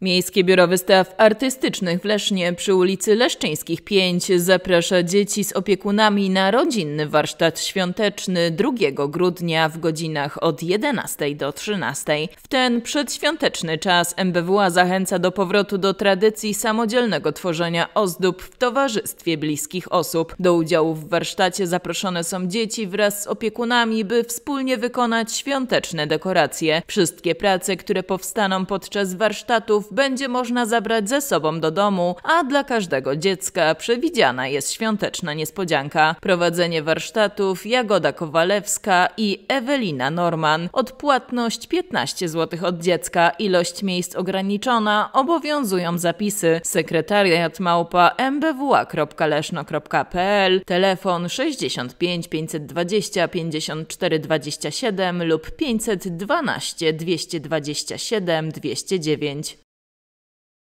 Miejskie Biuro Wystaw Artystycznych w Lesznie przy ulicy Leszczyńskich 5 zaprasza dzieci z opiekunami na rodzinny warsztat świąteczny 2 grudnia w godzinach od 11 do 13. W ten przedświąteczny czas MBWA zachęca do powrotu do tradycji samodzielnego tworzenia ozdób w towarzystwie bliskich osób. Do udziału w warsztacie zaproszone są dzieci wraz z opiekunami, by wspólnie wykonać świąteczne dekoracje. Wszystkie prace, które powstaną podczas warsztatów będzie można zabrać ze sobą do domu, a dla każdego dziecka przewidziana jest świąteczna niespodzianka. Prowadzenie warsztatów Jagoda Kowalewska i Ewelina Norman. Odpłatność 15 zł od dziecka, ilość miejsc ograniczona, obowiązują zapisy. Sekretariat małpa mbwa.leszno.pl, telefon 65 520 54 27 lub 512 227 209.